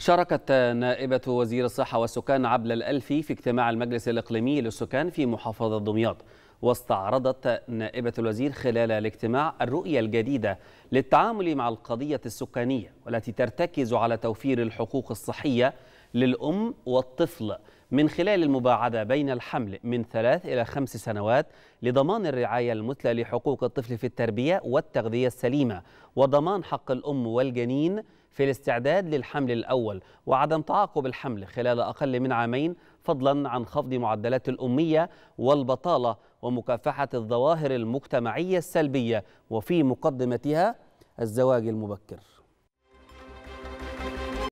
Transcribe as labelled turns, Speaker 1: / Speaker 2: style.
Speaker 1: شاركت نائبة وزير الصحة والسكان عبلة الألفي في اجتماع المجلس الإقليمي للسكان في محافظة دمياط واستعرضت نائبة الوزير خلال الاجتماع الرؤية الجديدة للتعامل مع القضية السكانية والتي ترتكز على توفير الحقوق الصحية للأم والطفل من خلال المباعدة بين الحمل من ثلاث إلى خمس سنوات لضمان الرعاية المثلى لحقوق الطفل في التربية والتغذية السليمة وضمان حق الأم والجنين في الاستعداد للحمل الأول وعدم تعاقب الحمل خلال أقل من عامين فضلا عن خفض معدلات الأمية والبطالة ومكافحة الظواهر المجتمعية السلبية وفي مقدمتها الزواج المبكر